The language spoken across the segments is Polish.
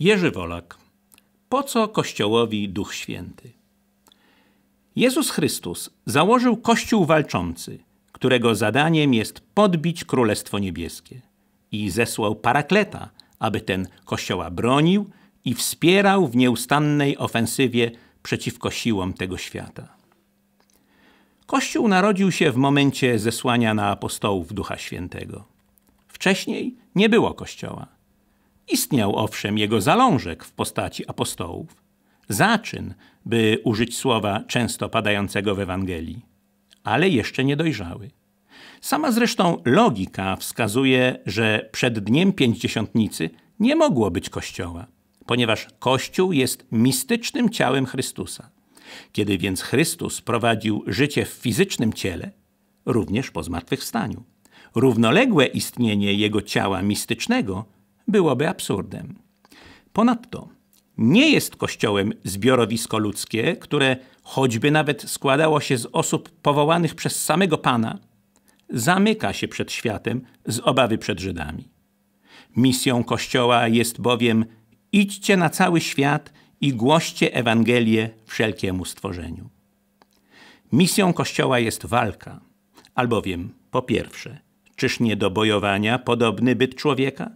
Jerzy Wolak. Po co Kościołowi Duch Święty? Jezus Chrystus założył Kościół walczący, którego zadaniem jest podbić Królestwo Niebieskie i zesłał parakleta, aby ten Kościoła bronił i wspierał w nieustannej ofensywie przeciwko siłom tego świata. Kościół narodził się w momencie zesłania na apostołów Ducha Świętego. Wcześniej nie było Kościoła Istniał owszem jego zalążek w postaci apostołów, zaczyn, by użyć słowa często padającego w Ewangelii, ale jeszcze niedojrzały. Sama zresztą logika wskazuje, że przed dniem pięćdziesiątnicy nie mogło być Kościoła, ponieważ Kościół jest mistycznym ciałem Chrystusa. Kiedy więc Chrystus prowadził życie w fizycznym ciele, również po zmartwychwstaniu. Równoległe istnienie Jego ciała mistycznego – byłoby absurdem. Ponadto nie jest kościołem zbiorowisko ludzkie, które choćby nawet składało się z osób powołanych przez samego Pana, zamyka się przed światem z obawy przed Żydami. Misją Kościoła jest bowiem idźcie na cały świat i głoście Ewangelię wszelkiemu stworzeniu. Misją Kościoła jest walka, albowiem po pierwsze, czyż nie do bojowania podobny byt człowieka?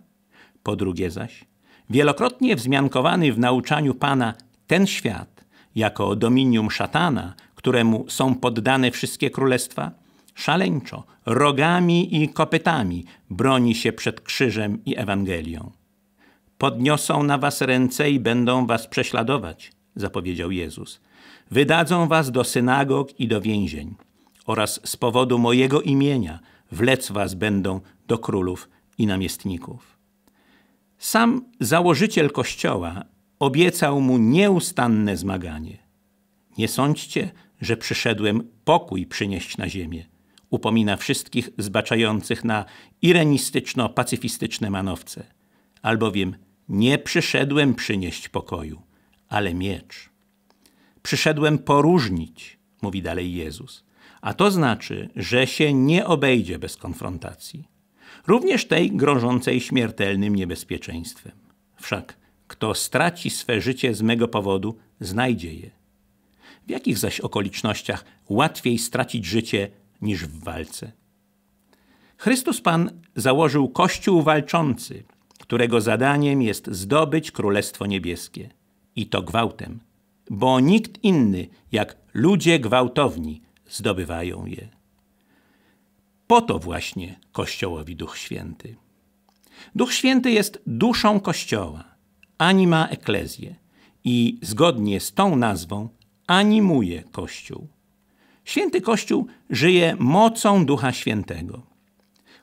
Po drugie zaś, wielokrotnie wzmiankowany w nauczaniu Pana ten świat, jako dominium szatana, któremu są poddane wszystkie królestwa, szaleńczo, rogami i kopytami broni się przed krzyżem i Ewangelią. Podniosą na was ręce i będą was prześladować, zapowiedział Jezus. Wydadzą was do synagog i do więzień oraz z powodu mojego imienia wlec was będą do królów i namiestników. Sam założyciel Kościoła obiecał mu nieustanne zmaganie. Nie sądźcie, że przyszedłem pokój przynieść na ziemię. Upomina wszystkich zbaczających na irenistyczno-pacyfistyczne manowce. Albowiem nie przyszedłem przynieść pokoju, ale miecz. Przyszedłem poróżnić, mówi dalej Jezus. A to znaczy, że się nie obejdzie bez konfrontacji również tej grożącej śmiertelnym niebezpieczeństwem. Wszak kto straci swe życie z mego powodu, znajdzie je. W jakich zaś okolicznościach łatwiej stracić życie niż w walce? Chrystus Pan założył Kościół walczący, którego zadaniem jest zdobyć Królestwo Niebieskie. I to gwałtem, bo nikt inny jak ludzie gwałtowni zdobywają je. Po to właśnie Kościołowi Duch Święty. Duch Święty jest duszą Kościoła, anima eklezję i zgodnie z tą nazwą animuje Kościół. Święty Kościół żyje mocą Ducha Świętego.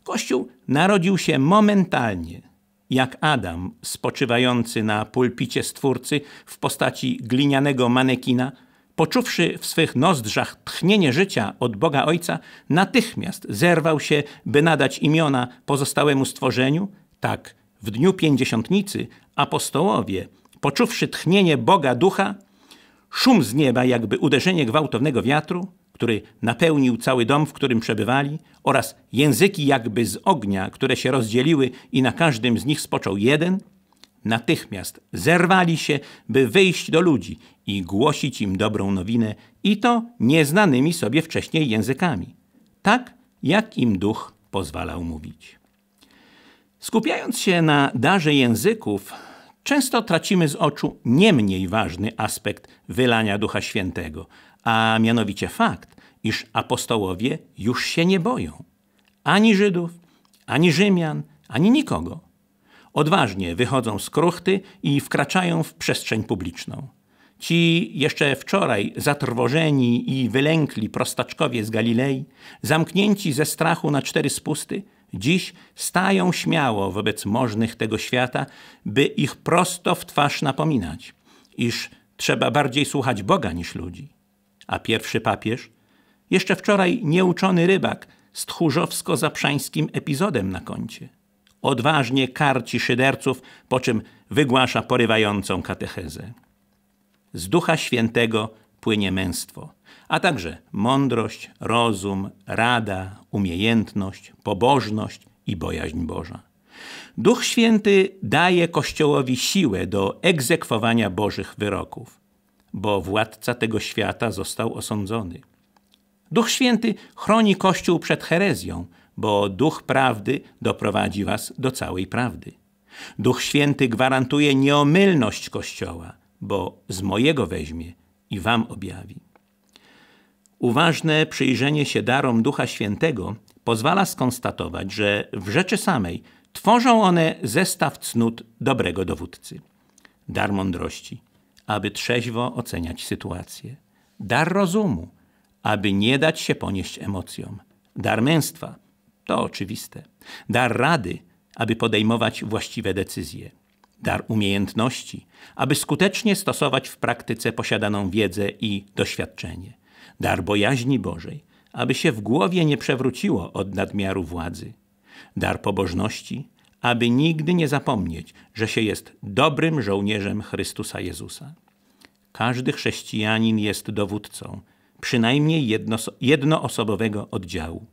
Kościół narodził się momentalnie, jak Adam spoczywający na pulpicie Stwórcy w postaci glinianego manekina – Poczuwszy w swych nozdrzach tchnienie życia od Boga Ojca, natychmiast zerwał się, by nadać imiona pozostałemu stworzeniu? Tak, w dniu pięćdziesiątnicy apostołowie, poczuwszy tchnienie Boga Ducha, szum z nieba, jakby uderzenie gwałtownego wiatru, który napełnił cały dom, w którym przebywali, oraz języki jakby z ognia, które się rozdzieliły i na każdym z nich spoczął jeden, natychmiast zerwali się, by wyjść do ludzi i głosić im dobrą nowinę i to nieznanymi sobie wcześniej językami, tak jak im duch pozwalał mówić. Skupiając się na darze języków, często tracimy z oczu nie mniej ważny aspekt wylania Ducha Świętego, a mianowicie fakt, iż apostołowie już się nie boją ani Żydów, ani Rzymian, ani nikogo. Odważnie wychodzą z kruchty i wkraczają w przestrzeń publiczną. Ci jeszcze wczoraj zatrwożeni i wylękli prostaczkowie z Galilei, zamknięci ze strachu na cztery spusty, dziś stają śmiało wobec możnych tego świata, by ich prosto w twarz napominać, iż trzeba bardziej słuchać Boga niż ludzi. A pierwszy papież, jeszcze wczoraj nieuczony rybak z tchórzowsko-zaprzańskim epizodem na koncie, odważnie karci szyderców, po czym wygłasza porywającą katechezę z Ducha Świętego płynie męstwo, a także mądrość, rozum, rada, umiejętność, pobożność i bojaźń Boża. Duch Święty daje Kościołowi siłę do egzekwowania Bożych wyroków, bo władca tego świata został osądzony. Duch Święty chroni Kościół przed herezją, bo Duch Prawdy doprowadzi was do całej prawdy. Duch Święty gwarantuje nieomylność Kościoła, bo z mojego weźmie i wam objawi. Uważne przyjrzenie się darom Ducha Świętego pozwala skonstatować, że w rzeczy samej tworzą one zestaw cnót dobrego dowódcy. Dar mądrości, aby trzeźwo oceniać sytuację. Dar rozumu, aby nie dać się ponieść emocjom. Dar męstwa, to oczywiste. Dar rady, aby podejmować właściwe decyzje dar umiejętności, aby skutecznie stosować w praktyce posiadaną wiedzę i doświadczenie, dar bojaźni Bożej, aby się w głowie nie przewróciło od nadmiaru władzy, dar pobożności, aby nigdy nie zapomnieć, że się jest dobrym żołnierzem Chrystusa Jezusa. Każdy chrześcijanin jest dowódcą, przynajmniej jedno, jednoosobowego oddziału,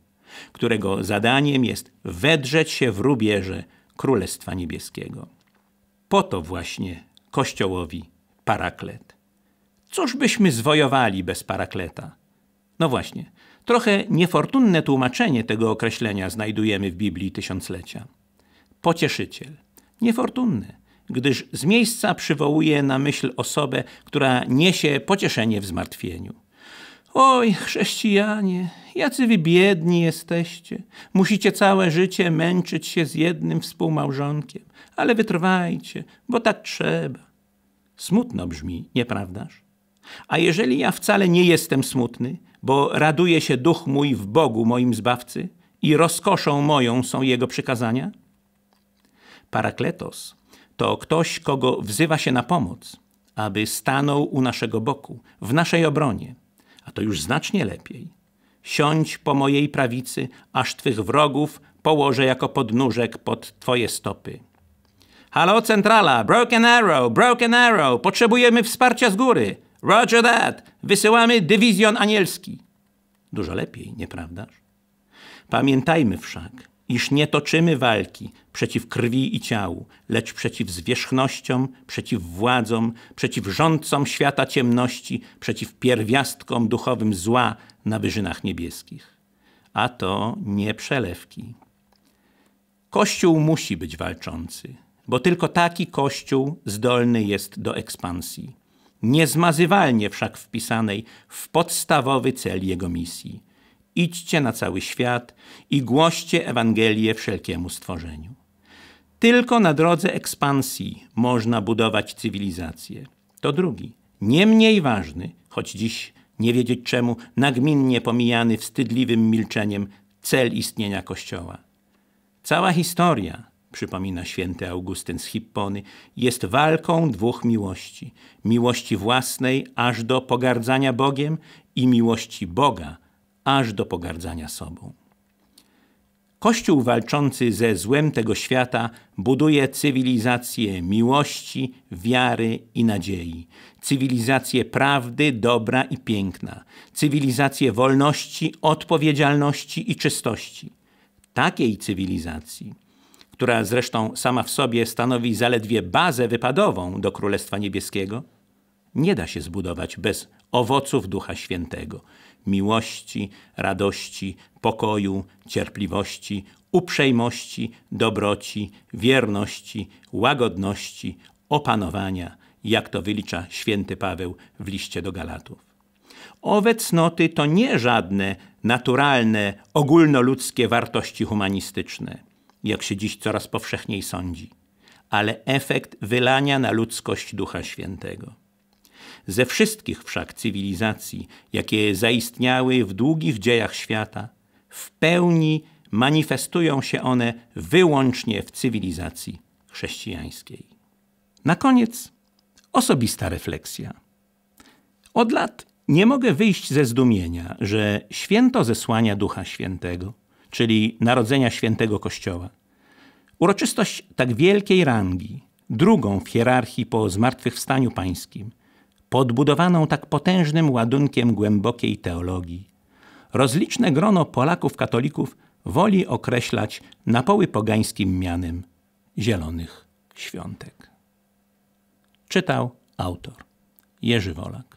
którego zadaniem jest wedrzeć się w rubieże Królestwa Niebieskiego. Po to właśnie Kościołowi paraklet. Cóż byśmy zwojowali bez parakleta? No właśnie, trochę niefortunne tłumaczenie tego określenia znajdujemy w Biblii Tysiąclecia. Pocieszyciel. Niefortunny, gdyż z miejsca przywołuje na myśl osobę, która niesie pocieszenie w zmartwieniu. Oj, chrześcijanie, jacy wy biedni jesteście. Musicie całe życie męczyć się z jednym współmałżonkiem. Ale wytrwajcie, bo tak trzeba. Smutno brzmi, nieprawdaż? A jeżeli ja wcale nie jestem smutny, bo raduje się duch mój w Bogu, moim Zbawcy, i rozkoszą moją są Jego przykazania? Parakletos to ktoś, kogo wzywa się na pomoc, aby stanął u naszego boku, w naszej obronie – a to już znacznie lepiej. Siądź po mojej prawicy, aż twych wrogów położę jako podnóżek pod twoje stopy. Halo centrala, Broken Arrow, Broken Arrow, potrzebujemy wsparcia z góry. Roger that, wysyłamy dywizjon anielski. Dużo lepiej, nieprawdaż? Pamiętajmy wszak, iż nie toczymy walki przeciw krwi i ciału, lecz przeciw zwierzchnościom, przeciw władzom, przeciw rządcom świata ciemności, przeciw pierwiastkom duchowym zła na wyżynach niebieskich. A to nie przelewki. Kościół musi być walczący, bo tylko taki Kościół zdolny jest do ekspansji, niezmazywalnie wszak wpisanej w podstawowy cel jego misji – idźcie na cały świat i głoście Ewangelię wszelkiemu stworzeniu. Tylko na drodze ekspansji można budować cywilizację. To drugi, nie mniej ważny, choć dziś nie wiedzieć czemu nagminnie pomijany wstydliwym milczeniem cel istnienia Kościoła. Cała historia, przypomina święty Augustyn z Hippony, jest walką dwóch miłości: miłości własnej aż do pogardzania Bogiem i miłości Boga aż do pogardzania sobą. Kościół walczący ze złem tego świata buduje cywilizację miłości, wiary i nadziei, cywilizację prawdy, dobra i piękna, cywilizację wolności, odpowiedzialności i czystości. Takiej cywilizacji, która zresztą sama w sobie stanowi zaledwie bazę wypadową do Królestwa Niebieskiego, nie da się zbudować bez owoców Ducha Świętego miłości, radości, pokoju, cierpliwości, uprzejmości, dobroci, wierności, łagodności, opanowania, jak to wylicza święty Paweł w liście do Galatów. Owe cnoty to nie żadne naturalne, ogólnoludzkie wartości humanistyczne, jak się dziś coraz powszechniej sądzi, ale efekt wylania na ludzkość Ducha Świętego ze wszystkich wszak cywilizacji, jakie zaistniały w długich dziejach świata, w pełni manifestują się one wyłącznie w cywilizacji chrześcijańskiej. Na koniec osobista refleksja. Od lat nie mogę wyjść ze zdumienia, że święto zesłania Ducha Świętego, czyli Narodzenia Świętego Kościoła, uroczystość tak wielkiej rangi, drugą w hierarchii po zmartwychwstaniu pańskim, podbudowaną tak potężnym ładunkiem głębokiej teologii. Rozliczne grono Polaków katolików woli określać napoły pogańskim mianem zielonych świątek. Czytał autor Jerzy Wolak.